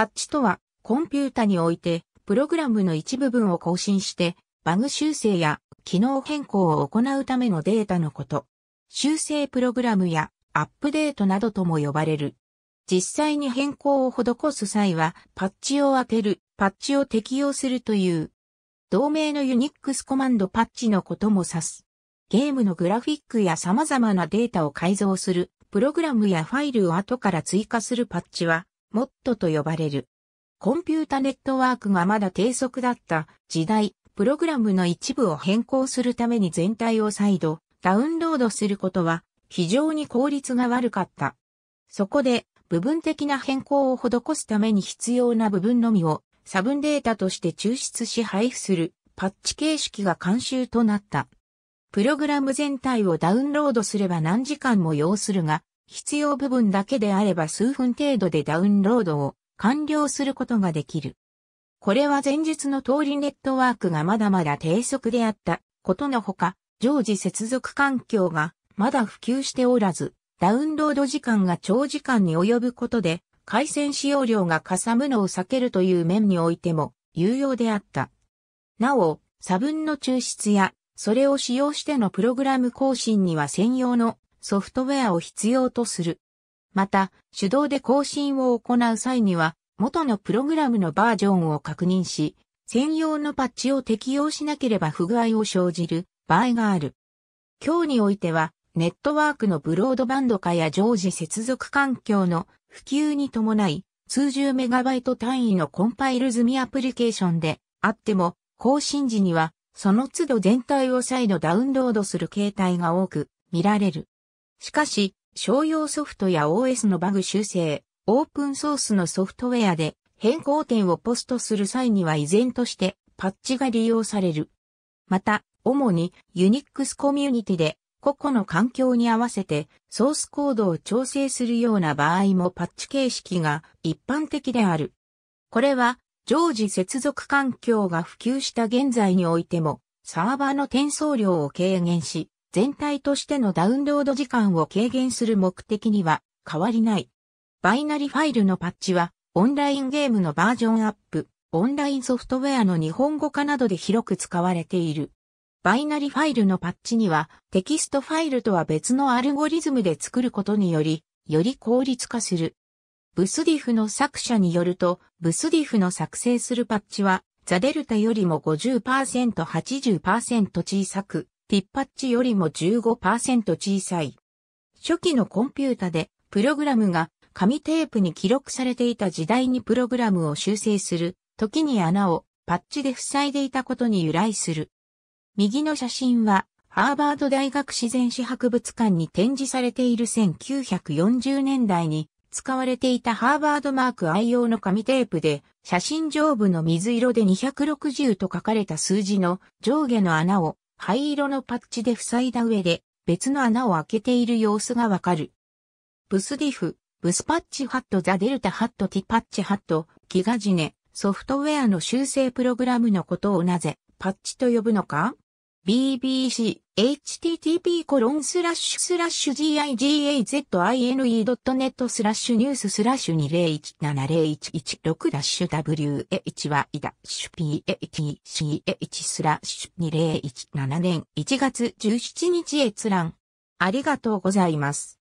パッチとは、コンピュータにおいて、プログラムの一部分を更新して、バグ修正や機能変更を行うためのデータのこと。修正プログラムやアップデートなどとも呼ばれる。実際に変更を施す際は、パッチを当てる、パッチを適用するという。同名のユニックスコマンドパッチのことも指す。ゲームのグラフィックや様々なデータを改造する、プログラムやファイルを後から追加するパッチは、モットと呼ばれる。コンピュータネットワークがまだ低速だった時代、プログラムの一部を変更するために全体を再度ダウンロードすることは非常に効率が悪かった。そこで部分的な変更を施すために必要な部分のみを差分データとして抽出し配布するパッチ形式が慣習となった。プログラム全体をダウンロードすれば何時間も要するが、必要部分だけであれば数分程度でダウンロードを完了することができる。これは前日の通りネットワークがまだまだ低速であったことのほか、常時接続環境がまだ普及しておらず、ダウンロード時間が長時間に及ぶことで、回線使用量がかさむのを避けるという面においても有用であった。なお、差分の抽出や、それを使用してのプログラム更新には専用のソフトウェアを必要とする。また、手動で更新を行う際には、元のプログラムのバージョンを確認し、専用のパッチを適用しなければ不具合を生じる場合がある。今日においては、ネットワークのブロードバンド化や常時接続環境の普及に伴い、数十メガバイト単位のコンパイル済みアプリケーションであっても、更新時には、その都度全体を再度ダウンロードする形態が多く見られる。しかし、商用ソフトや OS のバグ修正、オープンソースのソフトウェアで変更点をポストする際には依然としてパッチが利用される。また、主にユニックスコミュニティで個々の環境に合わせてソースコードを調整するような場合もパッチ形式が一般的である。これは常時接続環境が普及した現在においてもサーバーの転送量を軽減し全体としてのダウンロード時間を軽減する目的には変わりない。バイナリファイルのパッチは、オンラインゲームのバージョンアップ、オンラインソフトウェアの日本語化などで広く使われている。バイナリファイルのパッチには、テキストファイルとは別のアルゴリズムで作ることにより、より効率化する。ブスディフの作者によると、ブスディフの作成するパッチは、ザデルタよりも50%、80%小さく、ティッパッチよりも15%小さい。初期のコンピュータで、プログラムが紙テープに記録されていた時代にプログラムを修正する、時に穴をパッチで塞いでいたことに由来する。右の写真は、ハーバード大学自然史博物館に展示されている1940年代に使われていたハーバードマーク愛用の紙テープで、写真上部の水色で260と書かれた数字の上下の穴を灰色のパッチで塞いだ上で別の穴を開けている様子がわかる。ブスディフ、ブスパッチハットザデルタハットティパッチハット、ギガジネ、ソフトウェアの修正プログラムのことをなぜ、パッチと呼ぶのか bbc, http コロンスラッシュスラッシュ gigazine.net スラッシュニューススラッシュ20170116ダッシュ wh y ダッシュ patch スラッシュ2017年1月17日閲覧。ありがとうございます。